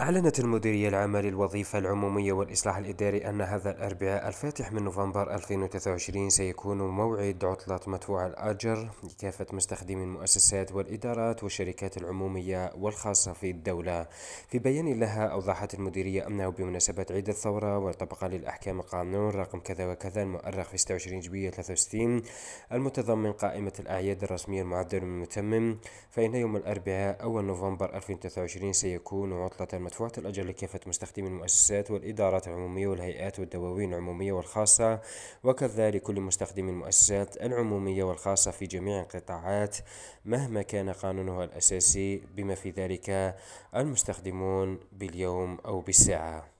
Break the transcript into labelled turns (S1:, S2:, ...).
S1: أعلنت المديرية العامة للوظيفة العمومية والإصلاح الإداري أن هذا الأربعاء الفاتح من نوفمبر 2023 سيكون موعد عطلة مدفوع الأجر لكافة مستخدمي المؤسسات والإدارات والشركات العمومية والخاصة في الدولة. في بيان لها أوضحت المديرية أنه بمناسبة عيد الثورة وطبقا للأحكام القانون رقم كذا وكذا المؤرخ في 26 جبية 63 المتضمن قائمة الأعياد الرسمية المعدل من المتمم فإن يوم الأربعاء أول نوفمبر 2023 سيكون عطلة مدفوعة الأجر لكافة مستخدمي المؤسسات والإدارات العمومية والهيئات والدواوين العمومية والخاصة وكذلك كل مستخدمي المؤسسات العمومية والخاصة في جميع القطاعات مهما كان قانونها الأساسي بما في ذلك المستخدمون باليوم
S2: أو بالساعة